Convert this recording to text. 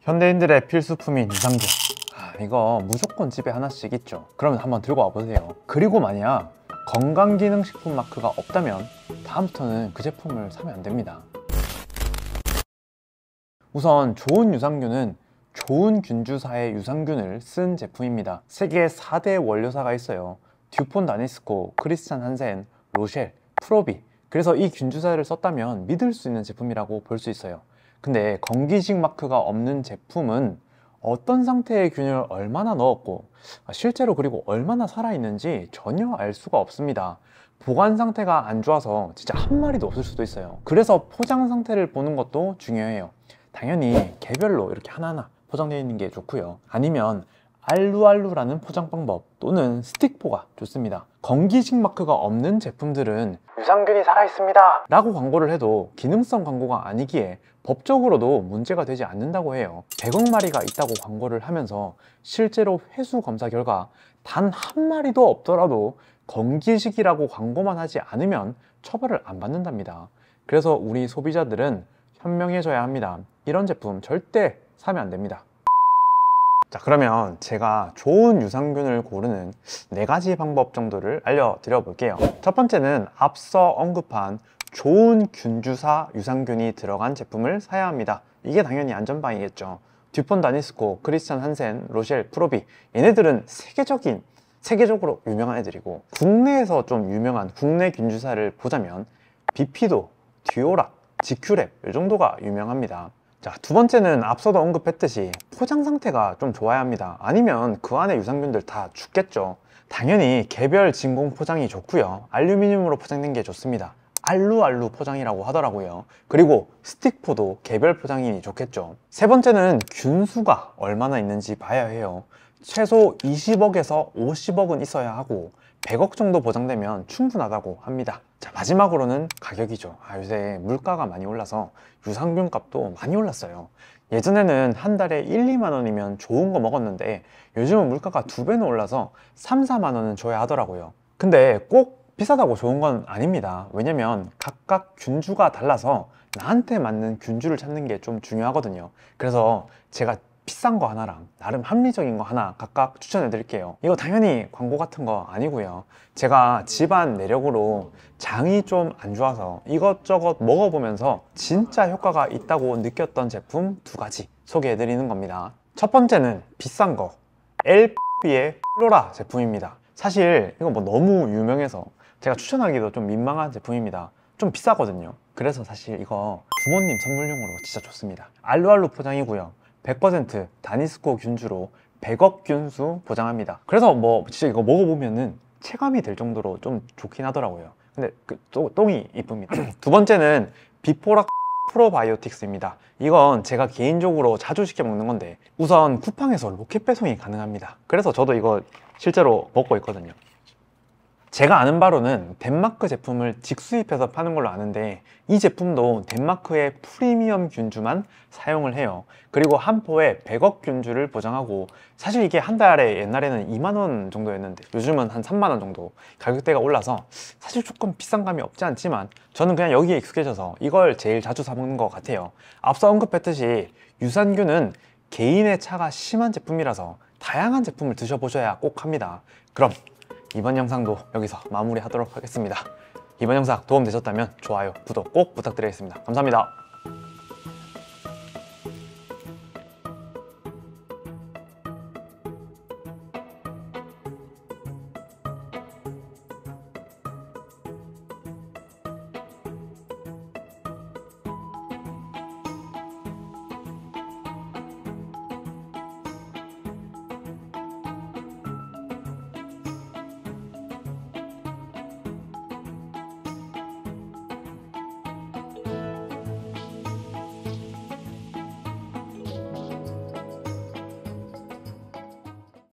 현대인들의 필수품인 유산균 아, 이거 무조건 집에 하나씩 있죠 그러면 한번 들고 와보세요 그리고 만약 건강기능식품 마크가 없다면 다음부터는 그 제품을 사면 안 됩니다 우선 좋은 유산균은 좋은 균주사의 유산균을 쓴 제품입니다 세계 4대 원료사가 있어요 듀폰 다니스코, 크리스찬 한센, 로셸, 프로비 그래서 이 균주사를 썼다면 믿을 수 있는 제품이라고 볼 수 있어요 근데 건기식 마크가 없는 제품은 어떤 상태의 균을 열 얼마나 넣었고 아, 실제로 그리고 얼마나 살아있는지 전혀 알 수가 없습니다 보관 상태가 안 좋아서 진짜 한 마리도 없을 수도 있어요 그래서 포장 상태를 보는 것도 중요해요 당연히 개별로 이렇게 하나하나 포장되어 있는 게 좋고요 아니면 알루알루라는 포장 방법 또는 스틱포가 좋습니다 건기식 마크가 없는 제품들은 유산균이 살아있습니다 라고 광고를 해도 기능성 광고가 아니기에 법적으로도 문제가 되지 않는다고 해요 100억 마리가 있다고 광고를 하면서 실제로 회수 검사 결과 단 한 마리도 없더라도 건기식이라고 광고만 하지 않으면 처벌을 안 받는답니다 그래서 우리 소비자들은 현명해져야 합니다 이런 제품 절대 사면 안 됩니다 자 그러면 제가 좋은 유산균을 고르는 네 가지 방법 정도를 알려드려 볼게요 첫 번째는 앞서 언급한 좋은 균주사 유산균이 들어간 제품을 사야 합니다 이게 당연히 안전방이겠죠 듀폰 다니스코, 크리스천 한센, 로셸, 프로비 얘네들은 세계적인 세계적으로 유명한 애들이고 국내에서 좀 유명한 국내 균주사를 보자면 비피도, 듀오락, 지큐랩 이 정도가 유명합니다 자, 두 번째는 앞서도 언급했듯이 포장 상태가 좀 좋아야 합니다. 아니면 그 안에 유산균들 다 죽겠죠. 당연히 개별 진공 포장이 좋고요. 알루미늄으로 포장된 게 좋습니다. 알루알루 포장이라고 하더라고요. 그리고 스틱포도 개별 포장이 좋겠죠. 세 번째는 균수가 얼마나 있는지 봐야 해요. 최소 20억에서 50억은 있어야 하고 100억 정도 보장되면 충분하다고 합니다 자 마지막으로는 가격이죠 아, 요새 물가가 많이 올라서 유산균 값도 많이 올랐어요 예전에는 한 달에 1, 2만 원이면 좋은 거 먹었는데 요즘은 물가가 두 배는 올라서 3, 4만 원은 줘야 하더라고요 근데 꼭 비싸다고 좋은 건 아닙니다 왜냐면 각각 균주가 달라서 나한테 맞는 균주를 찾는 게 좀 중요하거든요 그래서 제가 비싼 거 하나랑 나름 합리적인 거 하나 각각 추천해 드릴게요 이거 당연히 광고 같은 거 아니고요 제가 집안 내력으로 장이 좀 안 좋아서 이것저것 먹어보면서 진짜 효과가 있다고 느꼈던 제품 두 가지 소개해 드리는 겁니다 첫 번째는 비싼 거엘 b 의 플로라 제품입니다 사실 이거 뭐 너무 유명해서 제가 추천하기도 좀 민망한 제품입니다 좀 비싸거든요 그래서 사실 이거 부모님 선물용으로 진짜 좋습니다 알로알로 포장이고요 100% 다니스코 균주로 100억 균수 보장합니다 그래서 뭐 진짜 이거 먹어보면은 체감이 될 정도로 좀 좋긴 하더라고요 근데 그 똥, 똥이 이쁩니다 두 번째는 비포라 프로바이오틱스입니다 이건 제가 개인적으로 자주 시켜 먹는 건데 우선 쿠팡에서 로켓 배송이 가능합니다 그래서 저도 이거 실제로 먹고 있거든요 제가 아는 바로는 덴마크 제품을 직수입해서 파는 걸로 아는데 이 제품도 덴마크의 프리미엄 균주만 사용을 해요 그리고 한 포에 100억 균주를 보장하고 사실 이게 한 달에 옛날에는 2만원 정도였는데 요즘은 한 3만원 정도 가격대가 올라서 사실 조금 비싼 감이 없지 않지만 저는 그냥 여기에 익숙해져서 이걸 제일 자주 사먹는 것 같아요 앞서 언급했듯이 유산균은 개인의 차가 심한 제품이라서 다양한 제품을 드셔보셔야 꼭 합니다 그럼 이번 영상도 여기서 마무리하도록 하겠습니다. 이번 영상 도움되셨다면 좋아요, 구독 꼭 부탁드리겠습니다. 감사합니다.